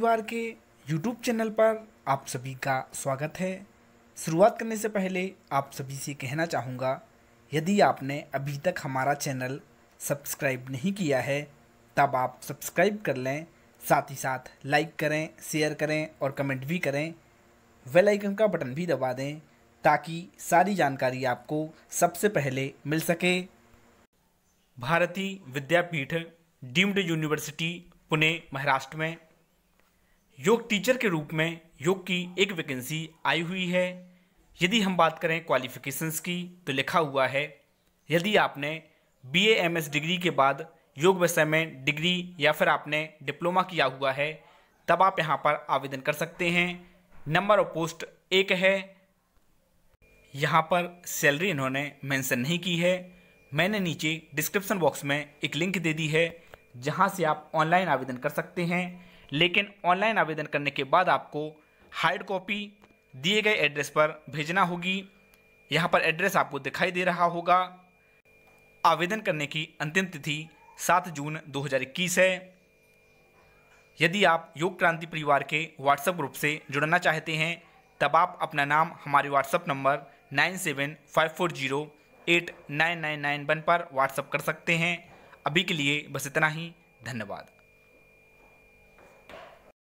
परिवार के YouTube channel पर आप सभी का स्वागत है शुरुआत करने से पहले आप सभी से कहना चाहूँगा यदि आपने अभी तक हमारा चैनल सब्सक्राइब नहीं किया है तब आप सब्सक्राइब कर लें साथ ही साथ लाइक करें शेयर करें और कमेंट भी करें वेल आइकन का बटन भी दबा दें ताकि सारी जानकारी आपको सबसे पहले मिल सके भारतीय विद्यापीठ डीम्ड यूनिवर्सिटी पुणे महाराष्ट्र में योग टीचर के रूप में योग की एक वैकेंसी आई हुई है यदि हम बात करें क्वालिफिकेशंस की तो लिखा हुआ है यदि आपने बी एम एस डिग्री के बाद योग विषय में डिग्री या फिर आपने डिप्लोमा किया हुआ है तब आप यहाँ पर आवेदन कर सकते हैं नंबर ऑफ पोस्ट एक है यहाँ पर सैलरी इन्होंने मेंशन नहीं की है मैंने नीचे डिस्क्रिप्शन बॉक्स में एक लिंक दे दी है जहाँ से आप ऑनलाइन आवेदन कर सकते हैं लेकिन ऑनलाइन आवेदन करने के बाद आपको हार्ड कॉपी दिए गए एड्रेस पर भेजना होगी यहाँ पर एड्रेस आपको दिखाई दे रहा होगा आवेदन करने की अंतिम तिथि 7 जून 2021 है यदि आप योग क्रांति परिवार के व्हाट्सएप ग्रुप से जुड़ना चाहते हैं तब आप अपना नाम हमारे WhatsApp number nine seven five four zero eight nine nine nine one पर व्हाट्सएप कर सकते हैं अभी के लिए बस इतना ही धन्यवाद